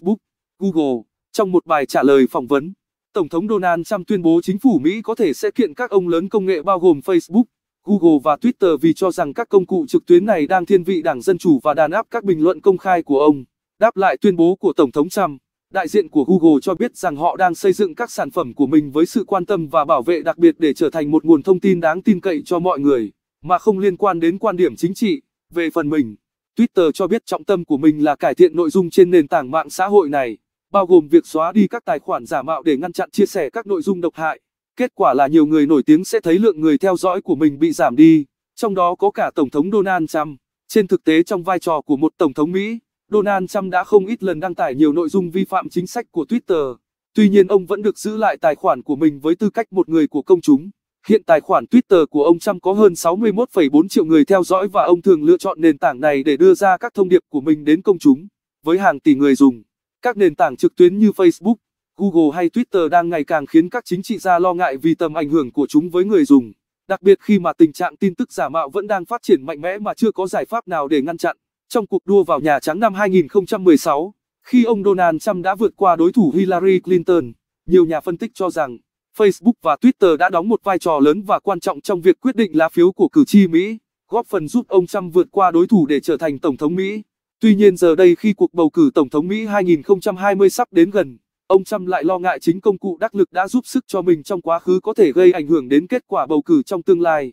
Facebook, Google. Trong một bài trả lời phỏng vấn, Tổng thống Donald Trump tuyên bố chính phủ Mỹ có thể sẽ kiện các ông lớn công nghệ bao gồm Facebook, Google và Twitter vì cho rằng các công cụ trực tuyến này đang thiên vị Đảng Dân Chủ và đàn áp các bình luận công khai của ông. Đáp lại tuyên bố của Tổng thống Trump, đại diện của Google cho biết rằng họ đang xây dựng các sản phẩm của mình với sự quan tâm và bảo vệ đặc biệt để trở thành một nguồn thông tin đáng tin cậy cho mọi người, mà không liên quan đến quan điểm chính trị. Về phần mình, Twitter cho biết trọng tâm của mình là cải thiện nội dung trên nền tảng mạng xã hội này, bao gồm việc xóa đi các tài khoản giả mạo để ngăn chặn chia sẻ các nội dung độc hại. Kết quả là nhiều người nổi tiếng sẽ thấy lượng người theo dõi của mình bị giảm đi, trong đó có cả Tổng thống Donald Trump. Trên thực tế trong vai trò của một Tổng thống Mỹ, Donald Trump đã không ít lần đăng tải nhiều nội dung vi phạm chính sách của Twitter. Tuy nhiên ông vẫn được giữ lại tài khoản của mình với tư cách một người của công chúng. Hiện tài khoản Twitter của ông Trump có hơn 61,4 triệu người theo dõi và ông thường lựa chọn nền tảng này để đưa ra các thông điệp của mình đến công chúng. Với hàng tỷ người dùng, các nền tảng trực tuyến như Facebook, Google hay Twitter đang ngày càng khiến các chính trị gia lo ngại vì tầm ảnh hưởng của chúng với người dùng, đặc biệt khi mà tình trạng tin tức giả mạo vẫn đang phát triển mạnh mẽ mà chưa có giải pháp nào để ngăn chặn. Trong cuộc đua vào Nhà Trắng năm 2016, khi ông Donald Trump đã vượt qua đối thủ Hillary Clinton, nhiều nhà phân tích cho rằng Facebook và Twitter đã đóng một vai trò lớn và quan trọng trong việc quyết định lá phiếu của cử tri Mỹ, góp phần giúp ông Trump vượt qua đối thủ để trở thành Tổng thống Mỹ. Tuy nhiên giờ đây khi cuộc bầu cử Tổng thống Mỹ 2020 sắp đến gần, ông Trump lại lo ngại chính công cụ đắc lực đã giúp sức cho mình trong quá khứ có thể gây ảnh hưởng đến kết quả bầu cử trong tương lai.